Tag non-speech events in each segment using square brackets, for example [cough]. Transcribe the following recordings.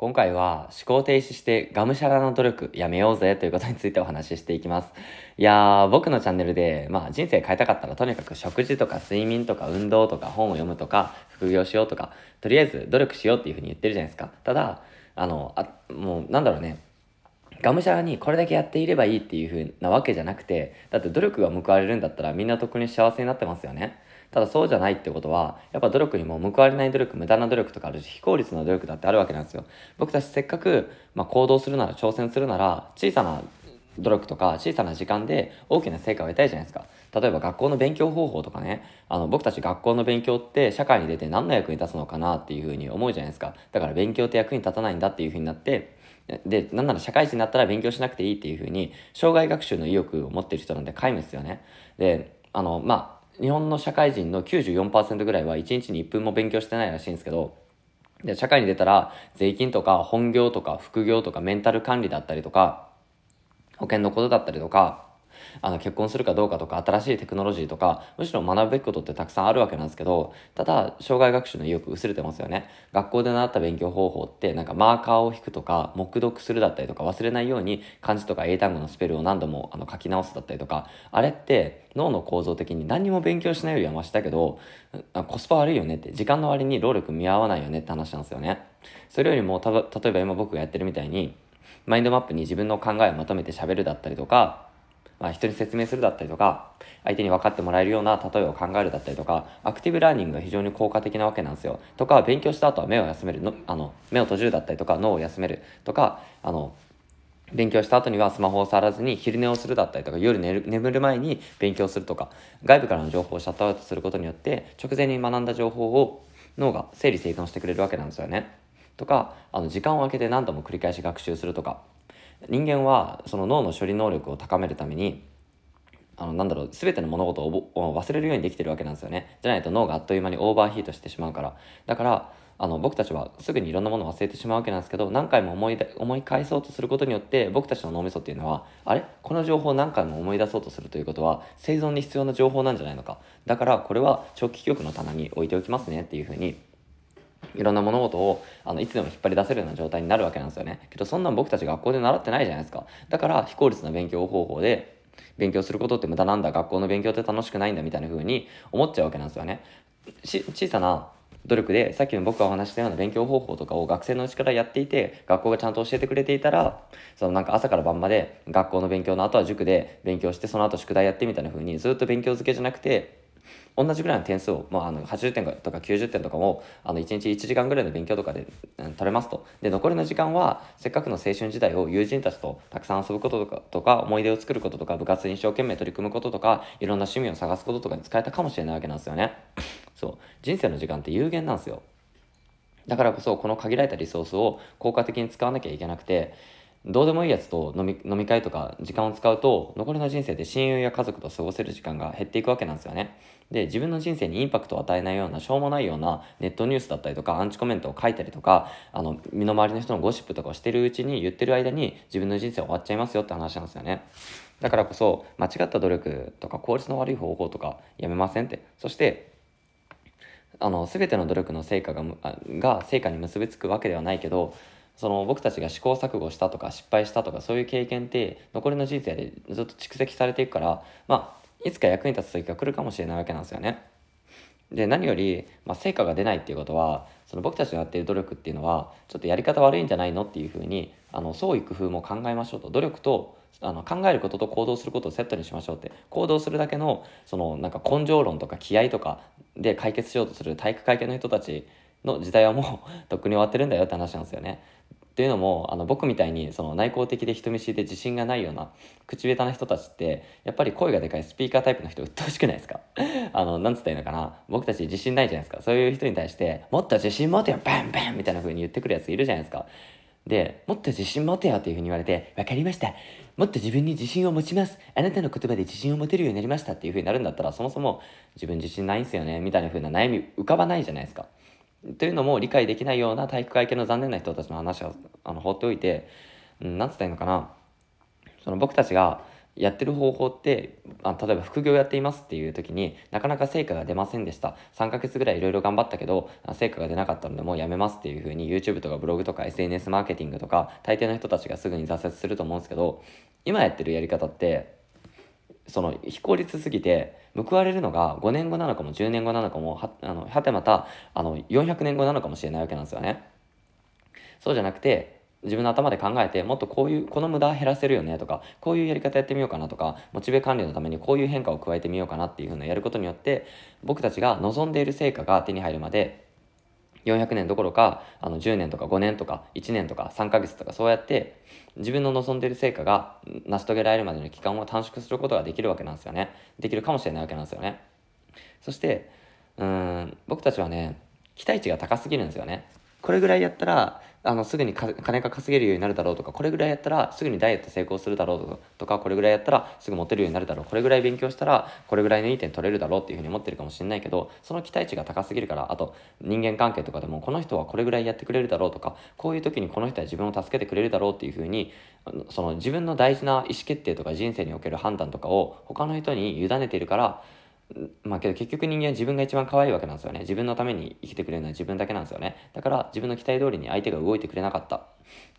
今回は思考停止してがむしゃらな努力やめようぜということについてお話ししていきます。いやー、僕のチャンネルで、まあ人生変えたかったらとにかく食事とか睡眠とか運動とか本を読むとか副業しようとか、とりあえず努力しようっていうふうに言ってるじゃないですか。ただ、あの、あもうなんだろうね、がむしゃらにこれだけやっていればいいっていう風なわけじゃなくてだって努力が報われるんだったらみんなとっくに幸せになってますよねただそうじゃないってことはやっぱ努力にも報われない努力無駄な努力とかあるし非効率な努力だってあるわけなんですよ僕たちせっかく、まあ、行動するなら挑戦するなら小さな努力とか小さな時間で大きな成果を得たいじゃないですか。例えば学校の勉強方法とかね、あの僕たち学校の勉強って社会に出て何の役に立つのかなっていうふうに思うじゃないですか。だから勉強って役に立たないんだっていうふうになって、で、なんなら社会人になったら勉強しなくていいっていうふうに、障害学習の意欲を持ってる人なんで皆無ですよね。で、あの、まあ、日本の社会人の94%ぐらいは1日に1分も勉強してないらしいんですけど、で社会に出たら税金とか本業とか副業とかメンタル管理だったりとか保険のことだったりとか、あの結婚するかどうかとか新しいテクノロジーとかむしろ学ぶべきことってたくさんあるわけなんですけどただ障害学習の意欲薄れてますよね学校で習った勉強方法ってなんかマーカーを引くとか黙読するだったりとか忘れないように漢字とか英単語のスペルを何度もあの書き直すだったりとかあれって脳の構造的に何も勉強しないよりはマしだけどコスパ悪いよねって時間の割に労力見合わないよねって話なんですよねそれよりも例えば今僕がやってるみたいにマインドマップに自分の考えをまとめて喋るだったりとか、まあ、人に説明するだったりとか、相手に分かってもらえるような例えを考えるだったりとか、アクティブラーニングが非常に効果的なわけなんですよ。とか、勉強した後は目を休めるの、あの、目を閉じるだったりとか、脳を休めるとか、あの、勉強した後にはスマホを触らずに昼寝をするだったりとか夜寝る眠る前に勉強するとか外部からの情報をシャットアウトすることによって直前に学んだ情報を脳が整理整頓してくれるわけなんですよね。とかあの時間を空けて何度も繰り返し学習するとか人間はその脳の処理能力を高めるためにあのなんだろう全ての物事を忘れるようにできてるわけなんですよねじゃないと脳があっという間にオーバーヒートしてしまうからだからあの僕たちはすぐにいろんなものを忘れてしまうわけなんですけど何回も思い思い返そうとすることによって僕たちの脳みそっていうのはあれこの情報を何回も思い出そうとするということは生存に必要な情報なんじゃないのかだからこれは長期記憶の棚に置いておきますねっていうふうにいろんな物事をあのいつでも引っ張り出せるような状態になるわけなんですよね。けどそんなん僕たち学校で習ってないじゃないですか。だから非効率な勉強方法で勉強することって無駄なんだ、学校の勉強って楽しくないんだみたいな風に思っちゃうわけなんですよね。小さな努力でさっきの僕がお話したような勉強方法とかを学生のうちからやっていて学校がちゃんと教えてくれていたらそのなんか朝から晩まで学校の勉強の後は塾で勉強してその後宿題やってみたいな風にずっと勉強漬けじゃなくて同じぐらいの点数を、まあ、あの80点とか90点とかもあの1日1時間ぐらいの勉強とかで、うん、取れますとで残りの時間はせっかくの青春時代を友人たちとたくさん遊ぶこととかとか思い出を作ることとか部活に一生懸命取り組むこととかいろんな趣味を探すこととかに使えたかもしれないわけなんですよね [coughs] そう人生の時間って有限なんですよだからこそこの限られたリソースを効果的に使わなきゃいけなくてどうでもいいやつと飲み飲み会とか時間を使うと残りの人生で親友や家族と過ごせる時間が減っていくわけなんですよね。で自分の人生にインパクトを与えないようなしょうもないようなネットニュースだったりとかアンチコメントを書いたりとかあの身の回りの人のゴシップとかをしてるうちに言ってる間に自分の人生終わっちゃいますよって話なんですよね。だからこそ間違った努力とか効率の悪い方法とかやめませんって。そしてあの全ての努力の成果がが成果に結びつくわけではないけどその僕たちが試行錯誤したとか失敗したとかそういう経験って残りの人生でずっと蓄積されていくから、まあ、いつか役に立つ時が来るかもしれないわけなんですよね。で何より、まあ、成果が出ないっていうことはその僕たちのやってる努力っていうのはちょっとやり方悪いんじゃないのっていうふうにあの創意工夫も考えましょうと努力とあの考えることと行動することをセットにしましょうって行動するだけのそのなんか根性論とか気合とかで解決しようとする体育会系の人たちの時代はもう [laughs] とっくに終わってるんだよって話なんですよね。っていうのもあの僕みたいにその内向的で人見知りで自信がないような口下手な人たちってやっぱり声がでかいスピーカータイプの人鬱陶しくないですか [laughs] あのなんつったらいいのかな僕たち自信ないじゃないですかそういう人に対して「もっと自信持てよバンバン!」みたいな風に言ってくるやついるじゃないですか。で、もっと自信持てよっていうふうに言われて、分かりました。もっと自分に自信を持ちます。あなたの言葉で自信を持てるようになりましたっていうふうになるんだったら、そもそも自分自信ないんすよね、みたいなふうな悩み浮かばないじゃないですか。というのも理解できないような体育会系の残念な人たちの話はあの放っておいて、うん、なんつったらいいのかなその僕たちがやってる方法ってあ例えば副業やっていますっていう時になかなか成果が出ませんでした3ヶ月ぐらいいろいろ頑張ったけど成果が出なかったのでもうやめますっていうふうに YouTube とかブログとか SNS マーケティングとか大抵の人たちがすぐに挫折すると思うんですけど今やってるやり方ってその非効率すぎて報われるのが5年後なのかも10年後なのかもはあのはてまたあの400年後なのかもしれないわけなんですよね。そうじゃなくて自分の頭で考えてもっとこういうこの無駄減らせるよねとかこういうやり方やってみようかなとかモチベ管理のためにこういう変化を加えてみようかなっていうふうなやることによって僕たちが望んでいる成果が手に入るまで400年どころかあの10年とか5年とか1年とか3ヶ月とかそうやって自分の望んでいる成果が成し遂げられるまでの期間を短縮することができるわけなんですよねできるかもしれないわけなんですよねそしてうん僕たちはね期待値が高すぎるんですよねこれぐらいやったらあのすぐに金が稼げるようになるだろうとかこれぐらいやったらすぐにダイエット成功するだろうとかこれぐらいやったらすぐモテるようになるだろうこれぐらい勉強したらこれぐらいのいい点取れるだろうっていうふうに思ってるかもしれないけどその期待値が高すぎるからあと人間関係とかでもこの人はこれぐらいやってくれるだろうとかこういう時にこの人は自分を助けてくれるだろうっていうふうにその自分の大事な意思決定とか人生における判断とかを他の人に委ねているからまあけど結局人間は自分が一番可愛いわけなんですよね。自分のために生きてくれるのは自分だけなんですよね。だから自分の期待通りに相手が動いてくれなかった。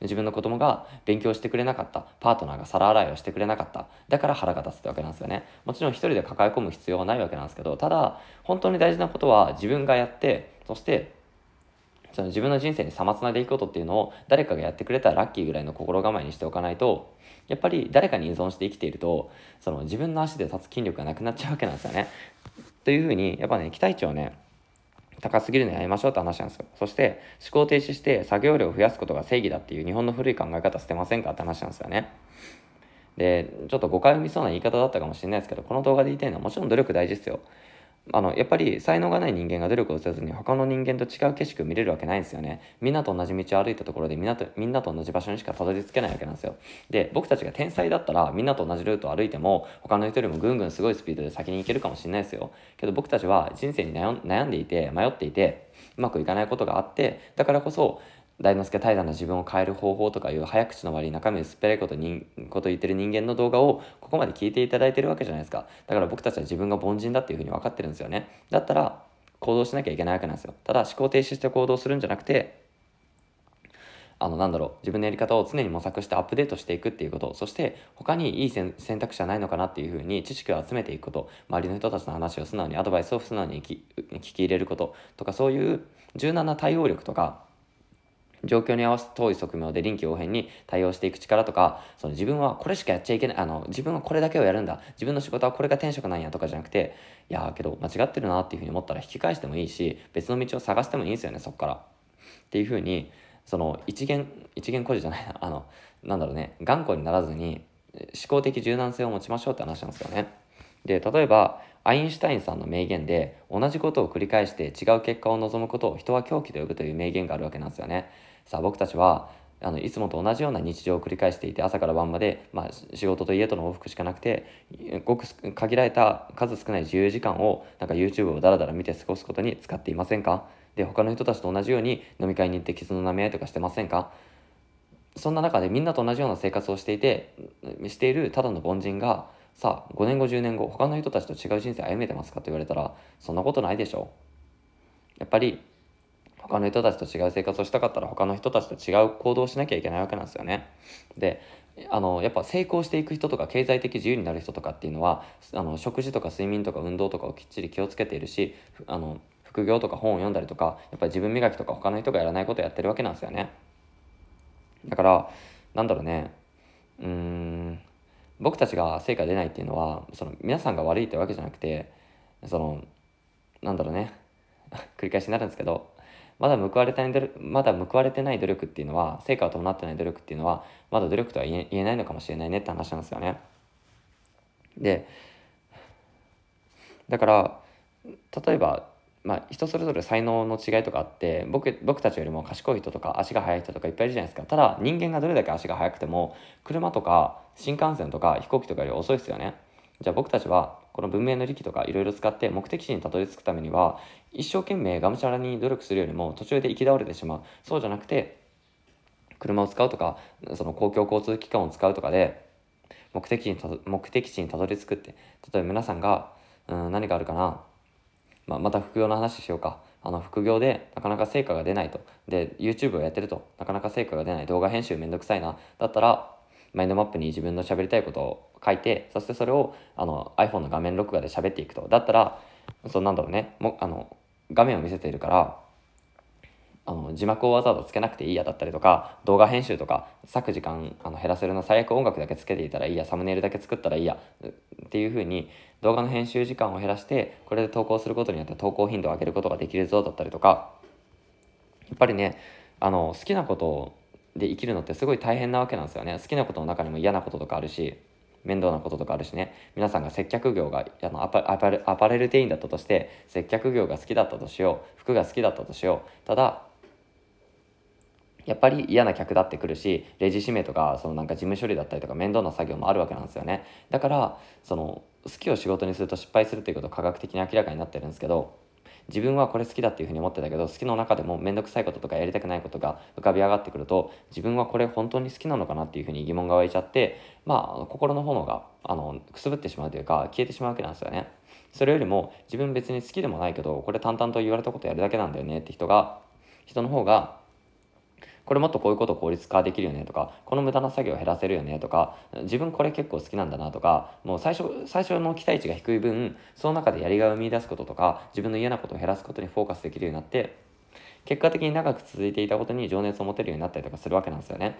自分の子供が勉強してくれなかった。パートナーが皿洗いをしてくれなかった。だから腹が立つってわけなんですよね。もちろん一人で抱え込む必要はないわけなんですけど、ただ本当に大事なことは自分がやって、そしてその自分の人生にさまつないでいくことっていうのを誰かがやってくれたらラッキーぐらいの心構えにしておかないとやっぱり誰かに依存して生きているとその自分の足で立つ筋力がなくなっちゃうわけなんですよね。というふうにやっぱね期待値をね高すぎるのやめましょうって話なんですよ。そして、思考停止して作業量を増やすことが正義だっていう日本の古い考え方捨てませんかって話なんですよね。で、ちょっと誤解を生みそうな言い方だったかもしれないですけど、この動画で言いたいのはもちろん努力大事ですよ。あのやっぱり才能がない人間が努力をせずに他の人間と違う景色を見れるわけないんですよねみんなと同じ道を歩いたところでみんなとみんなと同じ場所にしかたどり着けないわけなんですよで僕たちが天才だったらみんなと同じルートを歩いても他の人よりもぐんぐんすごいスピードで先に行けるかもしれないですよけど僕たちは人生に悩んでいて迷っていてうまくいかないことがあってだからこそ大之助怠惰な自分を変える方法とかいう早口の悪い中身薄っぺらいことこと言ってる人間の動画をここまで聞いていただいてるわけじゃないですかだから僕たちは自分が凡人だっていうふうに分かってるんですよねだったら行動しなきゃいけないわけなんですよただ思考停止して行動するんじゃなくてあのなんだろう自分のやり方を常に模索してアップデートしていくっていうことそして他にいい選択肢はないのかなっていうふうに知識を集めていくこと周りの人たちの話を素直にアドバイスを素直に聞き入れることとかそういう柔軟な対応力とか状況に合わせて遠い側面で臨機応変に対応していく力とか、その自分はこれしかやっちゃいけない、あの、自分はこれだけをやるんだ、自分の仕事はこれが転職なんやとかじゃなくて、いやけど間違ってるなっていうふうに思ったら引き返してもいいし、別の道を探してもいいんですよね、そっから。っていうふうに、その一元、一元孤児じゃないな、[laughs] あの、なんだろうね、頑固にならずに思考的柔軟性を持ちましょうって話なんですよね。で、例えば、アインシュタインさんの名言で同じことを繰り返して違う結果を望むことを人は狂気と呼ぶという名言があるわけなんですよね。さあ僕たちはあのいつもと同じような日常を繰り返していて朝から晩まで、まあ、仕事と家との往復しかなくてごく限られた数少ない自由時間をなんか YouTube をダラダラ見て過ごすことに使っていませんかで他の人たちと同じように飲み会に行って傷の舐め合いとかしてませんかそんな中でみんなと同じような生活をしていてしているただの凡人がさあ5年後10年後他の人たちと違う人生歩めてますかと言われたらそんなことないでしょやっぱり他の人たちと違う生活をしたかったら他の人たちと違う行動をしなきゃいけないわけなんですよね。であのやっぱ成功していく人とか経済的自由になる人とかっていうのはあの食事とか睡眠とか運動とかをきっちり気をつけているしあの副業とか本を読んだりとかやっぱり自分磨きとか他の人がやらないことをやってるわけなんですよね。だからなんだろうねうーん僕たちが成果出ないっていうのはその皆さんが悪いってわけじゃなくてそのなんだろうね [laughs] 繰り返しになるんですけどまだ報われたいまだ報われてない努力っていうのは成果を伴ってない努力っていうのはまだ努力とは言えないのかもしれないねって話なんですよね。でだから例えば、まあ、人それぞれ才能の違いとかあって僕僕たちよりも賢い人とか足が速い人とかいっぱいいるじゃないですかただ人間がどれだけ足が速くても車とか新幹線とか飛行機とかより遅いですよね。じゃあ僕たちはこの文明の利器とかいろいろ使って目的地にたどり着くためには一生懸命がむしゃらに努力するよりも途中で行き倒れてしまうそうじゃなくて車を使うとかその公共交通機関を使うとかで目的地にたど目的地にたどり着くって例えば皆さんがうん何があるかな、まあ、また副業の話しようかあの副業でなかなか成果が出ないとで YouTube をやってるとなかなか成果が出ない動画編集めんどくさいなだったらマインドマップに自分の喋りたいことを書いてそしてそれをあの iPhone の画面録画で喋っていくとだったらそうなんだろうねもあの画面を見せているからあの字幕をわざわざつけなくていいやだったりとか動画編集とか割く時間あの減らせるの最悪音楽だけつけていたらいいやサムネイルだけ作ったらいいやっていうふうに動画の編集時間を減らしてこれで投稿することによって投稿頻度を上げることができるぞだったりとかやっぱりねあの好きなことで生きるのってすごい大変なわけなんですよね好きなことの中にも嫌なこととかあるし面倒なこととかあるしね皆さんが接客業があのアパレル店員だったとして接客業が好きだったとしよう服が好きだったとしようただやっぱり嫌な客だってくるしレジ締めとかそのなんか事務処理だったりとか面倒な作業もあるわけなんですよねだからその好きを仕事にすると失敗するということ科学的に明らかになってるんですけど自分はこれ好きだっていうふうに思ってたけど好きの中でも面倒くさいこととかやりたくないことが浮かび上がってくると自分はこれ本当に好きなのかなっていうふうに疑問が湧いちゃってまあ心の炎があのくすぶってしまうというか消えてしまうわけなんですよね。それよりも自分別に好きでもないけどこれ淡々と言われたことやるだけなんだよねって人が人の方がこれもっとこういうこと効率化できるよねとかこの無駄な作業を減らせるよねとか自分これ結構好きなんだなとかもう最初最初の期待値が低い分その中でやりがいを見出すこととか自分の嫌なことを減らすことにフォーカスできるようになって結果的に長く続いていたことに情熱を持てるようになったりとかするわけなんですよね。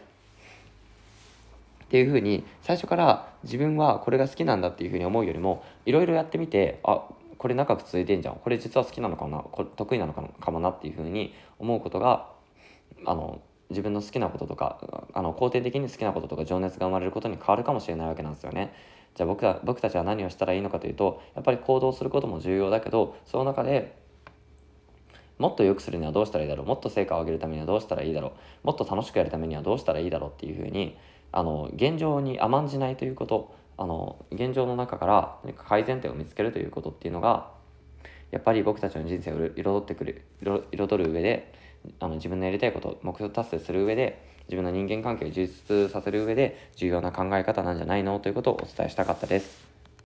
っていうふうに最初から自分はこれが好きなんだっていうふうに思うよりもいろいろやってみてあこれ長く続いてんじゃんこれ実は好きなのかなこれ得意なのかもなっていうふうに思うことがあの自分の好きなこととかあの肯定的に好きなこととか情熱が生まれることに変わるかもしれないわけなんですよね。じゃあ僕は僕たちは何をしたらいいのかというとやっぱり行動することも重要だけどその中でもっと良くするにはどうしたらいいだろうもっと成果を上げるためにはどうしたらいいだろうもっと楽しくやるためにはどうしたらいいだろうっていうふうにあの現状に甘んじないということあの現状の中から何か改善点を見つけるということっていうのがやっぱり僕たちの人生を彩ってくる彩る上であの自分のやりたいこと目標達成する上で自分の人間関係を充実させる上で重要な考え方なんじゃないのということをお伝えしたかったです。